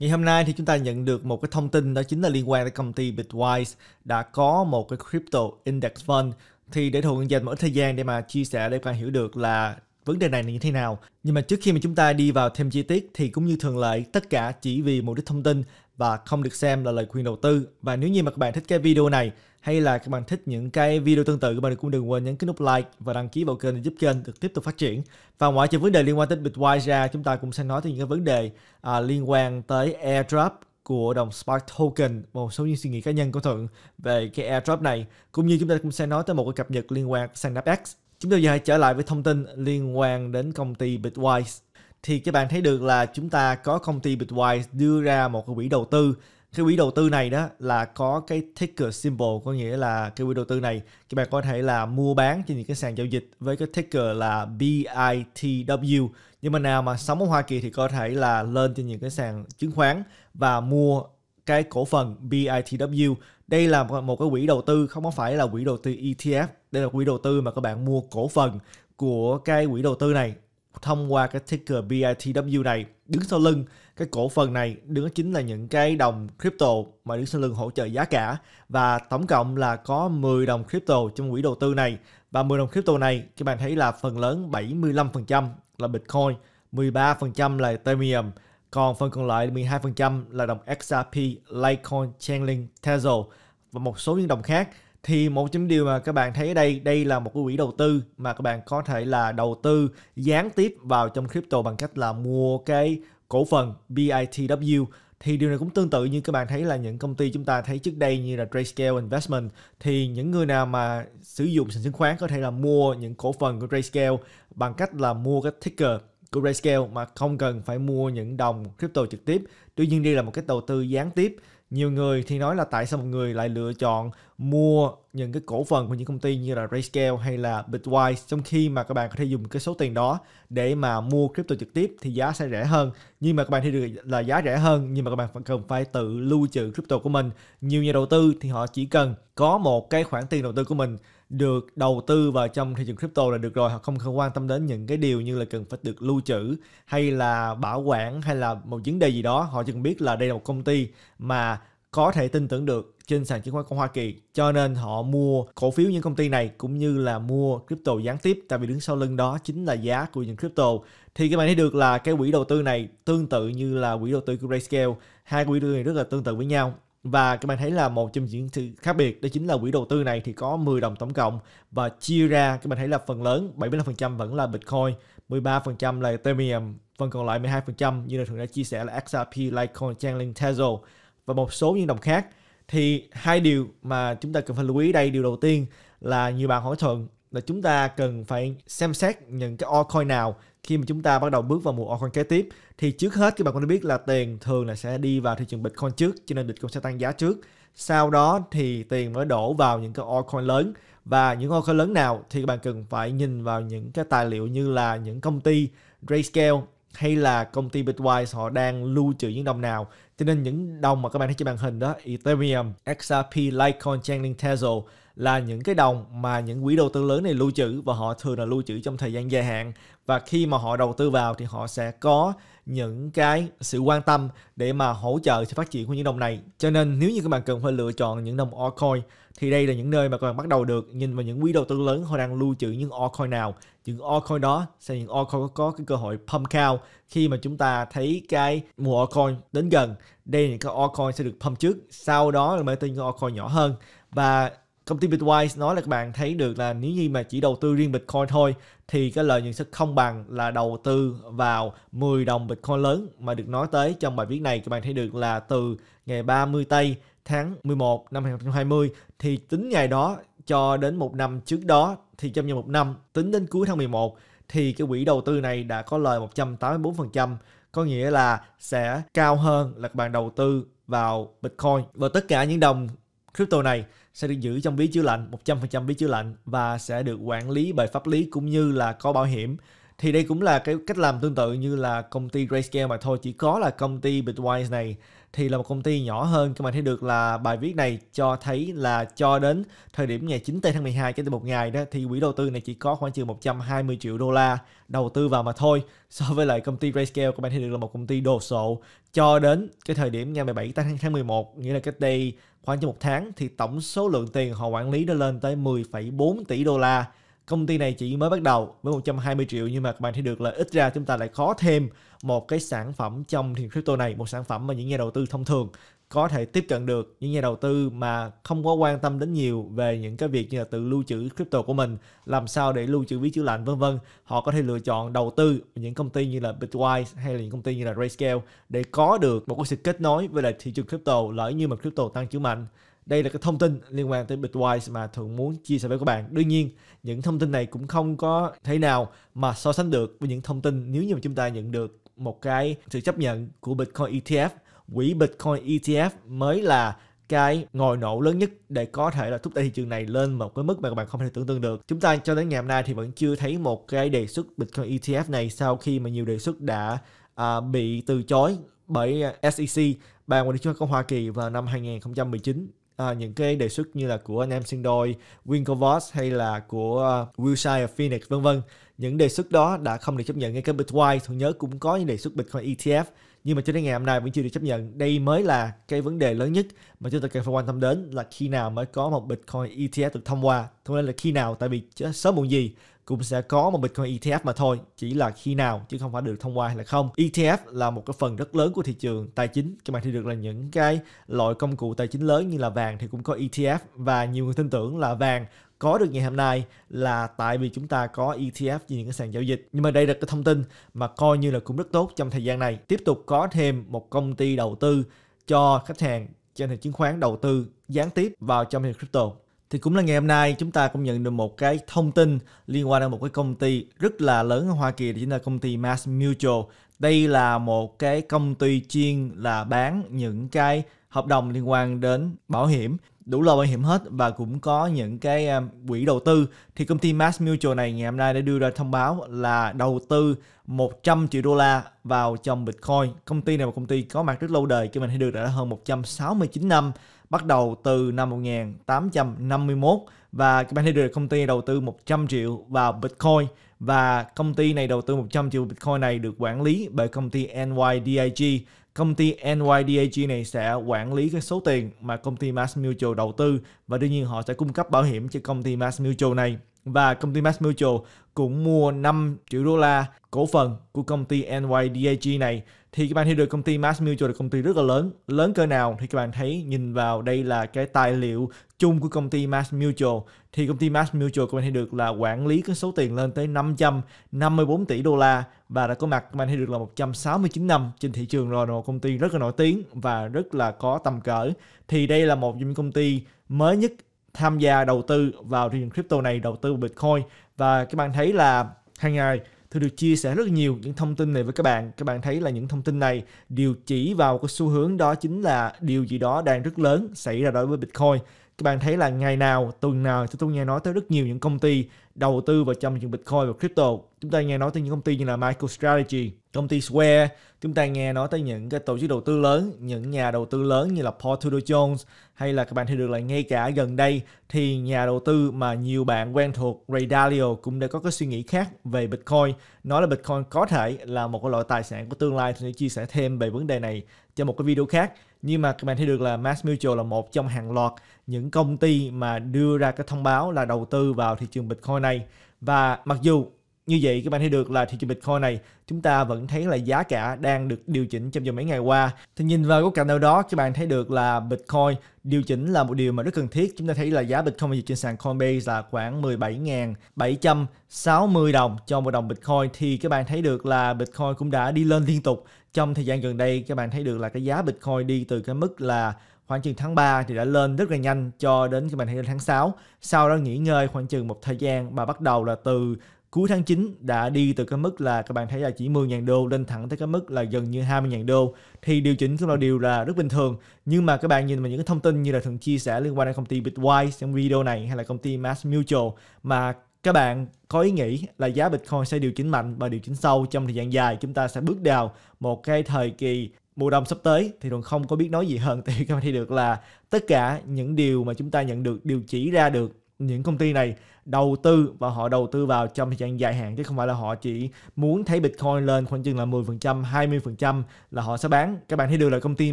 Ngày hôm nay thì chúng ta nhận được một cái thông tin đó chính là liên quan tới công ty Bitwise đã có một cái crypto index fund thì để thuận dành một ít thời gian để mà chia sẻ để các bạn hiểu được là vấn đề này là như thế nào. Nhưng mà trước khi mà chúng ta đi vào thêm chi tiết thì cũng như thường lệ tất cả chỉ vì một đích thông tin và không được xem là lời khuyên đầu tư. Và nếu như mà các bạn thích cái video này hay là các bạn thích những cái video tương tự các bạn cũng đừng quên nhấn cái nút like và đăng ký vào kênh để giúp kênh được tiếp tục phát triển. Và ngoài trừ vấn đề liên quan tới Bitwise ra chúng ta cũng sẽ nói tới những cái vấn đề à, liên quan tới airdrop của đồng Spark Token một số những suy nghĩ cá nhân của Thuận về cái airdrop này cũng như chúng ta cũng sẽ nói tới một cái cập nhật liên quan sang NAPX. Chúng ta giờ hãy trở lại với thông tin liên quan đến công ty Bitwise thì các bạn thấy được là chúng ta có công ty Bitwise đưa ra một cái quỹ đầu tư cái quỹ đầu tư này đó là có cái ticker symbol có nghĩa là cái quỹ đầu tư này các bạn có thể là mua bán trên những cái sàn giao dịch với cái ticker là BITW nhưng mà nào mà sống ở Hoa Kỳ thì có thể là lên trên những cái sàn chứng khoán và mua cái cổ phần BITW đây là một cái quỹ đầu tư không có phải là quỹ đầu tư ETF đây là quỹ đầu tư mà các bạn mua cổ phần của cái quỹ đầu tư này thông qua cái ticker BITW này đứng sau lưng cái cổ phần này đứng chính là những cái đồng crypto mà đứng sau lưng hỗ trợ giá cả và tổng cộng là có 10 đồng crypto trong quỹ đầu tư này và 10 đồng crypto này các bạn thấy là phần lớn 75% là Bitcoin, 13% là Ethereum, còn phần còn lại 12% là đồng XRP, Litecoin, Chainlink, Tezos và một số những đồng khác thì một trong điều mà các bạn thấy ở đây đây là một cái quỹ đầu tư mà các bạn có thể là đầu tư gián tiếp vào trong crypto bằng cách là mua cái cổ phần BITW thì điều này cũng tương tự như các bạn thấy là những công ty chúng ta thấy trước đây như là Grayscale Investment thì những người nào mà sử dụng sàn chứng khoán có thể là mua những cổ phần của Grayscale bằng cách là mua cái ticker của Grayscale mà không cần phải mua những đồng crypto trực tiếp. Tuy nhiên đây là một cái đầu tư gián tiếp. Nhiều người thì nói là tại sao một người lại lựa chọn mua những cái cổ phần của những công ty như là Rayscale hay là Bitwise trong khi mà các bạn có thể dùng cái số tiền đó để mà mua crypto trực tiếp thì giá sẽ rẻ hơn nhưng mà các bạn thấy được là giá rẻ hơn nhưng mà các bạn vẫn cần phải tự lưu trữ crypto của mình nhiều nhà đầu tư thì họ chỉ cần có một cái khoản tiền đầu tư của mình được đầu tư vào trong thị trường crypto là được rồi họ không cần quan tâm đến những cái điều như là cần phải được lưu trữ hay là bảo quản hay là một vấn đề gì đó họ chỉ cần biết là đây là một công ty mà có thể tin tưởng được trên sàn chứng khoán của Hoa Kỳ cho nên họ mua cổ phiếu những công ty này cũng như là mua crypto gián tiếp tại vì đứng sau lưng đó chính là giá của những crypto thì các bạn thấy được là cái quỹ đầu tư này tương tự như là quỹ đầu tư của Grayscale hai quỹ đầu tư này rất là tương tự với nhau và các bạn thấy là một trong những sự khác biệt đó chính là quỹ đầu tư này thì có 10 đồng tổng cộng và chia ra các bạn thấy là phần lớn 75% vẫn là Bitcoin, 13% là Ethereum, phần còn lại 12% như là thường đã chia sẻ là XRP, Litecoin, Chainlink, Tezos và một số nhân đồng khác thì hai điều mà chúng ta cần phải lưu ý đây điều đầu tiên là nhiều bạn hỏi thuận là chúng ta cần phải xem xét những cái altcoin nào khi mà chúng ta bắt đầu bước vào một altcoin kế tiếp thì trước hết các bạn cũng đã biết là tiền thường là sẽ đi vào thị trường Bitcoin trước cho nên Bitcoin sẽ tăng giá trước sau đó thì tiền mới đổ vào những cái altcoin lớn và những altcoin lớn nào thì các bạn cần phải nhìn vào những cái tài liệu như là những công ty Grayscale hay là công ty Bitwise họ đang lưu trữ những đồng nào cho nên những đồng mà các bạn thấy trên màn hình đó Ethereum, XRP, Litecoin, Chainlink, Tezos là những cái đồng mà những quỹ đầu tư lớn này lưu trữ và họ thường là lưu trữ trong thời gian dài hạn và khi mà họ đầu tư vào thì họ sẽ có những cái sự quan tâm để mà hỗ trợ sự phát triển của những đồng này. Cho nên nếu như các bạn cần phải lựa chọn những đồng altcoin thì đây là những nơi mà các bạn bắt đầu được nhìn vào những quỹ đầu tư lớn họ đang lưu trữ những altcoin nào. Những altcoin đó sẽ những altcoin có cái cơ hội pump cao khi mà chúng ta thấy cái mùa altcoin đến gần. Đây là những cái altcoin sẽ được pump trước, sau đó là mới tin những altcoin nhỏ hơn và công ty Bitwise nói là các bạn thấy được là nếu như mà chỉ đầu tư riêng Bitcoin thôi thì cái lợi nhuận sẽ không bằng là đầu tư vào 10 đồng Bitcoin lớn mà được nói tới trong bài viết này các bạn thấy được là từ ngày 30 Tây tháng 11 năm 2020 thì tính ngày đó cho đến một năm trước đó thì trong vòng một năm tính đến cuối tháng 11 thì cái quỹ đầu tư này đã có lời 184% có nghĩa là sẽ cao hơn là các bạn đầu tư vào Bitcoin và tất cả những đồng crypto này sẽ được giữ trong ví chứa lạnh 100% ví chứa lạnh và sẽ được quản lý bởi pháp lý cũng như là có bảo hiểm thì đây cũng là cái cách làm tương tự như là công ty Grayscale mà thôi chỉ có là công ty Bitwise này thì là một công ty nhỏ hơn các bạn thấy được là bài viết này cho thấy là cho đến thời điểm ngày 9 tây tháng 12 cho tới một ngày đó thì quỹ đầu tư này chỉ có khoảng chừng 120 triệu đô la đầu tư vào mà thôi so với lại công ty Grayscale các bạn thấy được là một công ty đồ sộ cho đến cái thời điểm ngày 17 tháng 11 nghĩa là cách đây khoảng chừng một tháng thì tổng số lượng tiền họ quản lý đã lên tới 10,4 tỷ đô la công ty này chỉ mới bắt đầu với 120 triệu nhưng mà các bạn thấy được là ít ra chúng ta lại có thêm một cái sản phẩm trong thị crypto này một sản phẩm mà những nhà đầu tư thông thường có thể tiếp cận được những nhà đầu tư mà không có quan tâm đến nhiều về những cái việc như là tự lưu trữ crypto của mình làm sao để lưu trữ ví chữ lạnh vân vân họ có thể lựa chọn đầu tư những công ty như là Bitwise hay là những công ty như là Rayscale để có được một cái sự kết nối với lại thị trường crypto lợi như mà crypto tăng trưởng mạnh đây là cái thông tin liên quan tới Bitwise mà thường muốn chia sẻ với các bạn. Đương nhiên, những thông tin này cũng không có thế nào mà so sánh được với những thông tin nếu như mà chúng ta nhận được một cái sự chấp nhận của Bitcoin ETF. Quỹ Bitcoin ETF mới là cái ngồi nổ lớn nhất để có thể là thúc đẩy thị trường này lên một cái mức mà các bạn không thể tưởng tượng được. Chúng ta cho đến ngày hôm nay thì vẫn chưa thấy một cái đề xuất Bitcoin ETF này sau khi mà nhiều đề xuất đã à, bị từ chối bởi à, SEC, Ban Quản lý Chứng khoán Hoa Kỳ vào năm 2019 à, những cái đề xuất như là của anh em Sinh Đôi, Winklevoss hay là của uh, Wilshire Phoenix vân vân. Những đề xuất đó đã không được chấp nhận ngay cả Bitwise, tôi nhớ cũng có những đề xuất Bitcoin ETF nhưng mà cho đến ngày hôm nay vẫn chưa được chấp nhận. Đây mới là cái vấn đề lớn nhất mà chúng ta cần phải quan tâm đến là khi nào mới có một Bitcoin ETF được thông qua. Không nên là khi nào, tại vì sớm muộn gì cũng sẽ có một Bitcoin ETF mà thôi, chỉ là khi nào chứ không phải được thông qua hay là không. ETF là một cái phần rất lớn của thị trường tài chính. Các bạn thì được là những cái loại công cụ tài chính lớn như là vàng thì cũng có ETF và nhiều người tin tưởng là vàng có được ngày hôm nay là tại vì chúng ta có ETF trên những cái sàn giao dịch. Nhưng mà đây là cái thông tin mà coi như là cũng rất tốt trong thời gian này. Tiếp tục có thêm một công ty đầu tư cho khách hàng trên thị chứng khoán đầu tư gián tiếp vào trong thị trường crypto thì cũng là ngày hôm nay chúng ta cũng nhận được một cái thông tin liên quan đến một cái công ty rất là lớn ở Hoa Kỳ đó chính là công ty Mass Mutual. Đây là một cái công ty chuyên là bán những cái hợp đồng liên quan đến bảo hiểm đủ lo bảo hiểm hết và cũng có những cái à, quỹ đầu tư thì công ty Mass Mutual này ngày hôm nay đã đưa ra thông báo là đầu tư 100 triệu đô la vào trong Bitcoin. Công ty này là một công ty có mặt rất lâu đời cho mình thấy được đã hơn 169 năm bắt đầu từ năm 1851 và các bạn thấy được công ty đầu tư 100 triệu vào Bitcoin và công ty này đầu tư 100 triệu Bitcoin này được quản lý bởi công ty NYDIG Công ty NYDAG này sẽ quản lý cái số tiền mà công ty Mass Mutual đầu tư và đương nhiên họ sẽ cung cấp bảo hiểm cho công ty Mass Mutual này và công ty Mass Mutual cũng mua 5 triệu đô la cổ phần của công ty NYDAG này thì các bạn thấy được công ty Mass Mutual là công ty rất là lớn lớn cỡ nào thì các bạn thấy nhìn vào đây là cái tài liệu chung của công ty Mass Mutual thì công ty Mass Mutual các bạn thấy được là quản lý cái số tiền lên tới 554 tỷ đô la và đã có mặt các bạn thấy được là 169 năm trên thị trường rồi một công ty rất là nổi tiếng và rất là có tầm cỡ thì đây là một trong những công ty mới nhất tham gia đầu tư vào thị trường crypto này, đầu tư vào Bitcoin và các bạn thấy là hàng ngày tôi được chia sẻ rất nhiều những thông tin này với các bạn. Các bạn thấy là những thông tin này đều chỉ vào cái xu hướng đó chính là điều gì đó đang rất lớn xảy ra đối với Bitcoin. Các bạn thấy là ngày nào, tuần nào tôi tôi nghe nói tới rất nhiều những công ty đầu tư vào trong những Bitcoin và crypto. Chúng ta nghe nói tới những công ty như là MicroStrategy, công ty Square, chúng ta nghe nói tới những cái tổ chức đầu tư lớn, những nhà đầu tư lớn như là Paul Tudor Jones hay là các bạn thấy được là ngay cả gần đây thì nhà đầu tư mà nhiều bạn quen thuộc Ray Dalio cũng đã có cái suy nghĩ khác về Bitcoin, nói là Bitcoin có thể là một cái loại tài sản của tương lai thì sẽ chia sẻ thêm về vấn đề này cho một cái video khác nhưng mà các bạn thấy được là Mass Mutual là một trong hàng loạt những công ty mà đưa ra cái thông báo là đầu tư vào thị trường Bitcoin Bitcoin này và mặc dù như vậy các bạn thấy được là thị trường Bitcoin này chúng ta vẫn thấy là giá cả đang được điều chỉnh trong vòng mấy ngày qua. Thì nhìn vào góc cạnh nào đó các bạn thấy được là Bitcoin điều chỉnh là một điều mà rất cần thiết. Chúng ta thấy là giá Bitcoin trên sàn Coinbase là khoảng 17.760 đồng cho một đồng Bitcoin thì các bạn thấy được là Bitcoin cũng đã đi lên liên tục. Trong thời gian gần đây các bạn thấy được là cái giá Bitcoin đi từ cái mức là khoảng chừng tháng 3 thì đã lên rất là nhanh cho đến cái màn thi tháng 6. Sau đó nghỉ ngơi khoảng chừng một thời gian mà bắt đầu là từ cuối tháng 9 đã đi từ cái mức là các bạn thấy là chỉ 10.000 đô lên thẳng tới cái mức là gần như 20.000 đô thì điều chỉnh cũng là điều là rất bình thường nhưng mà các bạn nhìn vào những cái thông tin như là thường chia sẻ liên quan đến công ty Bitwise trong video này hay là công ty Mass Mutual mà các bạn có ý nghĩ là giá Bitcoin sẽ điều chỉnh mạnh và điều chỉnh sâu trong thời gian dài chúng ta sẽ bước vào một cái thời kỳ mùa đông sắp tới thì Thuận không có biết nói gì hơn thì các bạn thấy được là tất cả những điều mà chúng ta nhận được đều chỉ ra được những công ty này đầu tư và họ đầu tư vào trong thời gian dài hạn chứ không phải là họ chỉ muốn thấy Bitcoin lên khoảng chừng là 10%, 20% là họ sẽ bán. Các bạn thấy được là công ty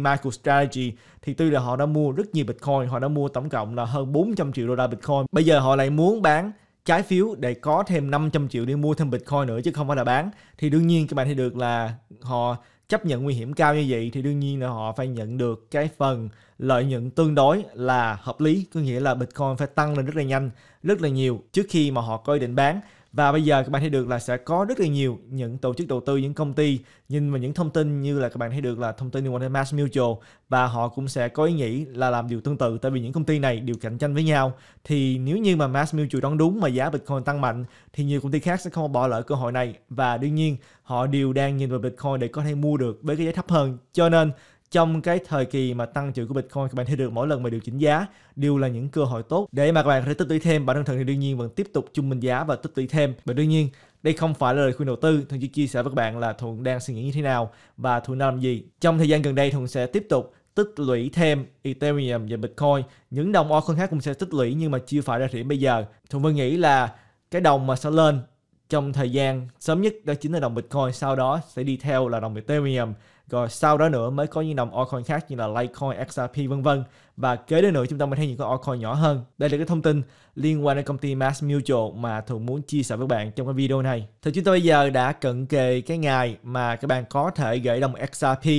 MicroStrategy thì tuy là họ đã mua rất nhiều Bitcoin, họ đã mua tổng cộng là hơn 400 triệu đô la Bitcoin. Bây giờ họ lại muốn bán trái phiếu để có thêm 500 triệu để mua thêm Bitcoin nữa chứ không phải là bán. Thì đương nhiên các bạn thấy được là họ chấp nhận nguy hiểm cao như vậy thì đương nhiên là họ phải nhận được cái phần lợi nhuận tương đối là hợp lý có nghĩa là Bitcoin phải tăng lên rất là nhanh rất là nhiều trước khi mà họ có ý định bán và bây giờ các bạn thấy được là sẽ có rất là nhiều những tổ chức đầu tư những công ty nhìn vào những thông tin như là các bạn thấy được là thông tin liên quan đến Mass Mutual và họ cũng sẽ có ý nghĩ là làm điều tương tự tại vì những công ty này đều cạnh tranh với nhau thì nếu như mà Mass Mutual đoán đúng mà giá Bitcoin tăng mạnh thì nhiều công ty khác sẽ không bỏ lỡ cơ hội này và đương nhiên họ đều đang nhìn vào Bitcoin để có thể mua được với cái giá thấp hơn cho nên trong cái thời kỳ mà tăng trưởng của Bitcoin các bạn thấy được mỗi lần mà điều chỉnh giá đều là những cơ hội tốt để mà các bạn có thể tích lũy thêm bản thân thần thì đương nhiên vẫn tiếp tục trung bình giá và tích lũy thêm và đương nhiên đây không phải là lời khuyên đầu tư thuận chỉ chia sẻ với các bạn là thuận đang suy nghĩ như thế nào và thuận đang làm gì trong thời gian gần đây thuận sẽ tiếp tục tích lũy thêm Ethereum và Bitcoin những đồng altcoin khác cũng sẽ tích lũy nhưng mà chưa phải ra thị bây giờ thuận vẫn nghĩ là cái đồng mà sẽ lên trong thời gian sớm nhất đó chính là đồng Bitcoin sau đó sẽ đi theo là đồng Ethereum rồi sau đó nữa mới có những đồng altcoin khác như là Litecoin, XRP vân vân và kế đến nữa chúng ta mới thấy những con altcoin nhỏ hơn. Đây là cái thông tin liên quan đến công ty Mass Mutual mà thường muốn chia sẻ với bạn trong cái video này. Thì chúng ta bây giờ đã cận kề cái ngày mà các bạn có thể gửi đồng XRP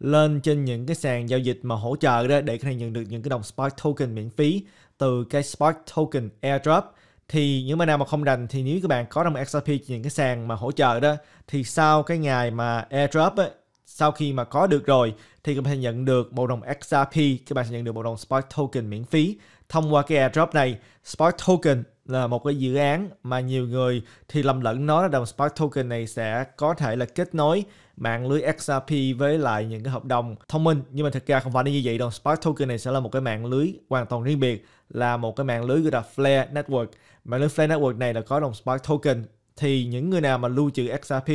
lên trên những cái sàn giao dịch mà hỗ trợ đó để có thể nhận được những cái đồng Spark token miễn phí từ cái Spark token airdrop thì những bạn nào mà không rành thì nếu các bạn có đồng XRP trên những cái sàn mà hỗ trợ đó thì sau cái ngày mà airdrop ấy, sau khi mà có được rồi thì các bạn sẽ nhận được bộ đồng XRP, các bạn sẽ nhận được bộ đồng Spark Token miễn phí thông qua cái airdrop này. Spark Token là một cái dự án mà nhiều người thì lầm lẫn nó là đồng Spark Token này sẽ có thể là kết nối mạng lưới XRP với lại những cái hợp đồng thông minh nhưng mà thực ra không phải như vậy đâu Spark Token này sẽ là một cái mạng lưới hoàn toàn riêng biệt là một cái mạng lưới gọi là Flare Network mạng lưới Flare Network này là có đồng Spark Token thì những người nào mà lưu trữ XRP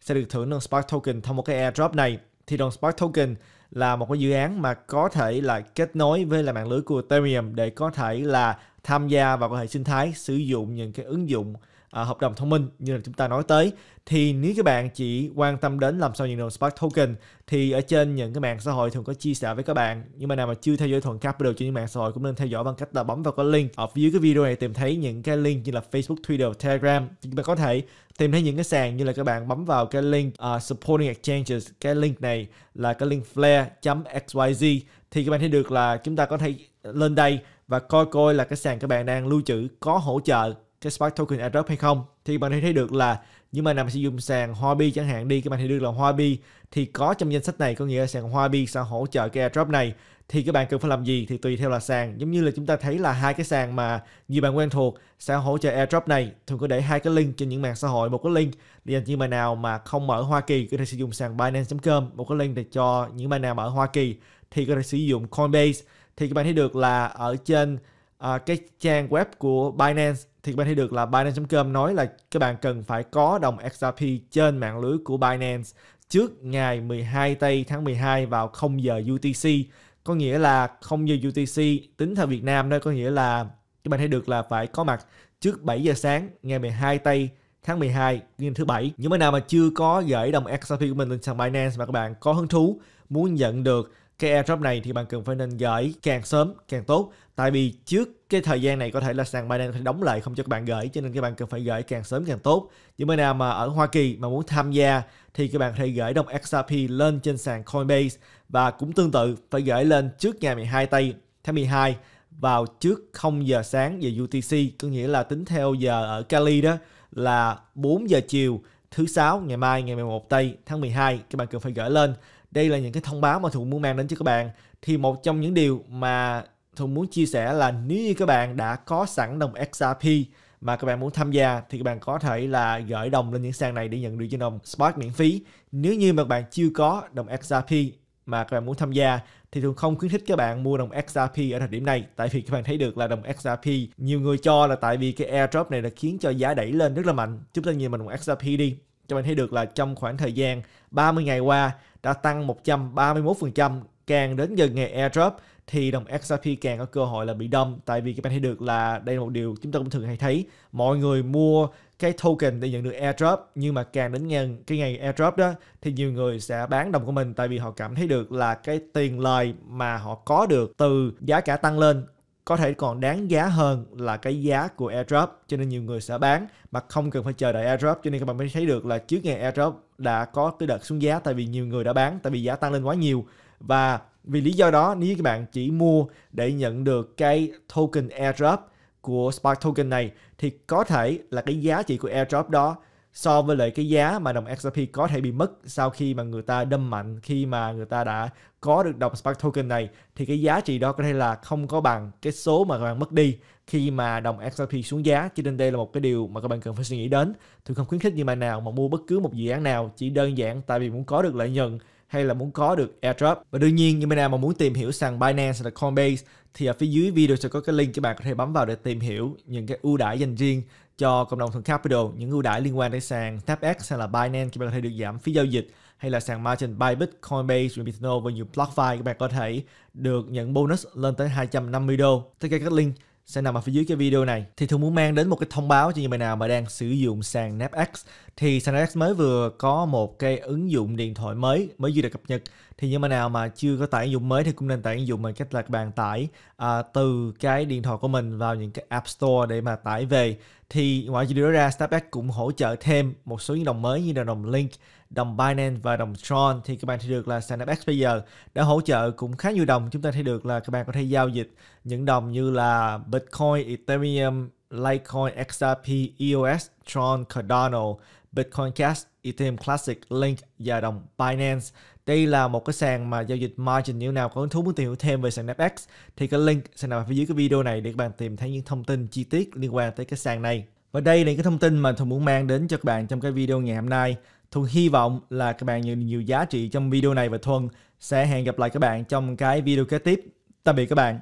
sẽ được thưởng đồng Spark Token thông một cái airdrop này. Thì đồng Spark Token là một cái dự án mà có thể là kết nối với là mạng lưới của Ethereum để có thể là tham gia vào cái hệ sinh thái sử dụng những cái ứng dụng à, hợp đồng thông minh như là chúng ta nói tới thì nếu các bạn chỉ quan tâm đến làm sao nhận được Spark Token thì ở trên những cái mạng xã hội thường có chia sẻ với các bạn nhưng mà nào mà chưa theo dõi Thuận Capital trên những mạng xã hội cũng nên theo dõi bằng cách là bấm vào cái link ở phía dưới cái video này tìm thấy những cái link như là Facebook, Twitter, Telegram thì các bạn có thể tìm thấy những cái sàn như là các bạn bấm vào cái link uh, supporting exchanges cái link này là cái link flare.xyz thì các bạn thấy được là chúng ta có thể lên đây và coi coi là cái sàn các bạn đang lưu trữ có hỗ trợ cái Spark token airdrop hay không thì bạn thấy được là nhưng mà nằm sử dụng sàn Huobi chẳng hạn đi các bạn thấy được là Huobi thì có trong danh sách này có nghĩa là sàn Huobi sẽ hỗ trợ cái airdrop này thì các bạn cần phải làm gì thì tùy theo là sàn giống như là chúng ta thấy là hai cái sàn mà nhiều bạn quen thuộc sẽ hỗ trợ airdrop này thường có để hai cái link trên những mạng xã hội một cái link dành cho những bạn nào mà không ở Hoa Kỳ có thể sử dụng sàn Binance.com một cái link để cho những bạn nào mà ở Hoa Kỳ thì có thể sử dụng Coinbase thì các bạn thấy được là ở trên uh, cái trang web của Binance thì các bạn thấy được là Binance.com nói là các bạn cần phải có đồng XRP trên mạng lưới của Binance trước ngày 12 tây tháng 12 vào 0 giờ UTC có nghĩa là 0 giờ UTC tính theo Việt Nam đó có nghĩa là các bạn thấy được là phải có mặt trước 7 giờ sáng ngày 12 tây tháng 12 ngày thứ bảy những bạn nào mà chưa có gửi đồng XRP của mình lên sàn Binance mà các bạn có hứng thú muốn nhận được cái airdrop này thì bạn cần phải nên gửi càng sớm càng tốt tại vì trước cái thời gian này có thể là sàn Binance đóng lại không cho các bạn gửi cho nên các bạn cần phải gửi càng sớm càng tốt những bên nào mà ở Hoa Kỳ mà muốn tham gia thì các bạn có thể gửi đồng XRP lên trên sàn Coinbase và cũng tương tự phải gửi lên trước ngày 12 tây tháng 12 vào trước 0 giờ sáng giờ UTC có nghĩa là tính theo giờ ở Cali đó là 4 giờ chiều thứ sáu ngày mai ngày 11 tây tháng 12 các bạn cần phải gửi lên đây là những cái thông báo mà Thuận muốn mang đến cho các bạn thì một trong những điều mà Thuận muốn chia sẻ là nếu như các bạn đã có sẵn đồng XRP mà các bạn muốn tham gia thì các bạn có thể là gửi đồng lên những sàn này để nhận được cho đồng Spark miễn phí. Nếu như mà các bạn chưa có đồng XRP mà các bạn muốn tham gia thì thường không khuyến khích các bạn mua đồng XRP ở thời điểm này tại vì các bạn thấy được là đồng XRP nhiều người cho là tại vì cái airdrop này là khiến cho giá đẩy lên rất là mạnh chúng ta nhìn vào đồng XRP đi cho bạn thấy được là trong khoảng thời gian 30 ngày qua đã tăng 131%, càng đến gần ngày airdrop thì đồng XRP càng có cơ hội là bị đâm tại vì các bạn thấy được là đây là một điều chúng ta cũng thường hay thấy mọi người mua cái token để nhận được airdrop nhưng mà càng đến gần cái ngày airdrop đó thì nhiều người sẽ bán đồng của mình tại vì họ cảm thấy được là cái tiền lời mà họ có được từ giá cả tăng lên có thể còn đáng giá hơn là cái giá của airdrop cho nên nhiều người sẽ bán mà không cần phải chờ đợi airdrop cho nên các bạn mới thấy được là trước ngày airdrop đã có cái đợt xuống giá tại vì nhiều người đã bán tại vì giá tăng lên quá nhiều và vì lý do đó nếu các bạn chỉ mua để nhận được cái token airdrop của Spark token này thì có thể là cái giá trị của airdrop đó so với lại cái giá mà đồng XRP có thể bị mất sau khi mà người ta đâm mạnh khi mà người ta đã có được đồng Spark Token này thì cái giá trị đó có thể là không có bằng cái số mà các bạn mất đi khi mà đồng XRP xuống giá cho nên đây là một cái điều mà các bạn cần phải suy nghĩ đến tôi không khuyến khích như bạn nào mà mua bất cứ một dự án nào chỉ đơn giản tại vì muốn có được lợi nhuận hay là muốn có được airdrop và đương nhiên như bên nào mà muốn tìm hiểu sàn Binance hay là Coinbase thì ở phía dưới video sẽ có cái link cho bạn có thể bấm vào để tìm hiểu những cái ưu đãi dành riêng cho cộng đồng thần Capital những ưu đãi liên quan đến sàn TapX hay là Binance các bạn có thể được giảm phí giao dịch hay là sàn margin Bybit, Coinbase, Remitino và nhiều BlockFi các bạn có thể được nhận bonus lên tới 250 đô. Tất cả các link sẽ nằm ở phía dưới cái video này thì thường muốn mang đến một cái thông báo cho những bạn nào mà đang sử dụng sàn NapX thì sàn NapX mới vừa có một cái ứng dụng điện thoại mới mới vừa được cập nhật thì những bạn nào mà chưa có tải ứng dụng mới thì cũng nên tải ứng dụng bằng cách là bạn tải à, từ cái điện thoại của mình vào những cái App Store để mà tải về thì ngoài chuyện đó ra SnapX cũng hỗ trợ thêm một số những đồng mới như là đồng link đồng Binance và đồng Tron thì các bạn thấy được là sàn bây giờ đã hỗ trợ cũng khá nhiều đồng. Chúng ta thấy được là các bạn có thể giao dịch những đồng như là Bitcoin, Ethereum, Litecoin, XRP, EOS, Tron, Cardano, Bitcoin Cash, Ethereum Classic, Link và đồng Binance. Đây là một cái sàn mà giao dịch margin nếu nào có hứng thú muốn tìm hiểu thêm về sàn FX thì cái link sẽ nằm phía dưới cái video này để các bạn tìm thấy những thông tin chi tiết liên quan tới cái sàn này. Và đây là những cái thông tin mà tôi muốn mang đến cho các bạn trong cái video ngày hôm nay. Thuận hy vọng là các bạn nhận được nhiều giá trị trong video này và Thuận sẽ hẹn gặp lại các bạn trong cái video kế tiếp. Tạm biệt các bạn.